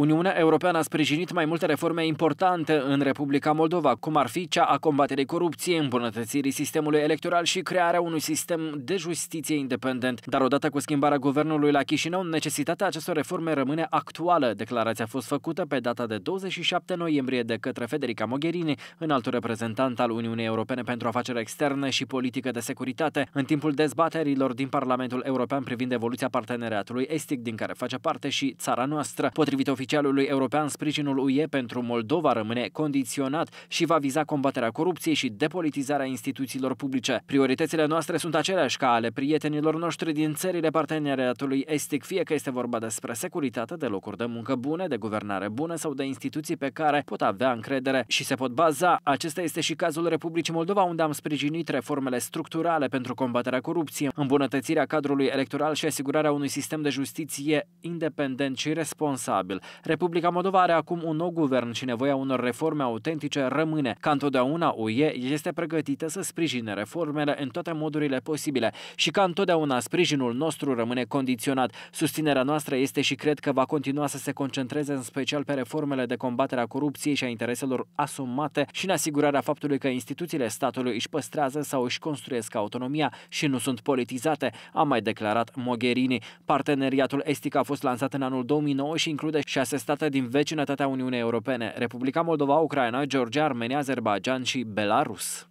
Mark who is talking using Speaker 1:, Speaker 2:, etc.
Speaker 1: Uniunea Europeană a sprijinit mai multe reforme importante în Republica Moldova, cum ar fi cea a combaterii corupției, îmbunătățirii sistemului electoral și crearea unui sistem de justiție independent. Dar odată cu schimbarea guvernului la Chișinău, necesitatea acestor reforme rămâne actuală. Declarația a fost făcută pe data de 27 noiembrie de către Federica Mogherini, înaltul reprezentant al Uniunii Europene pentru afaceri externe și politică de securitate, în timpul dezbaterilor din Parlamentul European privind evoluția parteneriatului estic, din care face parte și țara noastră. Potrivit oficial oficialului european, sprijinul UE pentru Moldova rămâne condiționat și va viza combaterea corupției și depolitizarea instituțiilor publice. Prioritățile noastre sunt aceleași ca ale prietenilor noștri din țările parteneriatului estic, fie că este vorba despre securitate, de locuri de muncă bune, de guvernare bună sau de instituții pe care pot avea încredere și se pot baza. Acesta este și cazul Republicii Moldova, unde am sprijinit reformele structurale pentru combaterea corupției, îmbunătățirea cadrului electoral și asigurarea unui sistem de justiție independent și responsabil. Republica Moldova are acum un nou guvern și nevoia unor reforme autentice rămâne. Ca întotdeauna, UE este pregătită să sprijine reformele în toate modurile posibile și ca întotdeauna sprijinul nostru rămâne condiționat. Susținerea noastră este și cred că va continua să se concentreze în special pe reformele de combatere a corupției și a intereselor asumate și în asigurarea faptului că instituțiile statului își păstrează sau își construiesc autonomia și nu sunt politizate, a mai declarat Mogherini. Parteneriatul estic a fost lansat în anul 2009 și include șase șase state din vecinătatea Uniunii Europene, Republica Moldova, Ucraina, Georgia, Armenia, Azerbaijan și Belarus.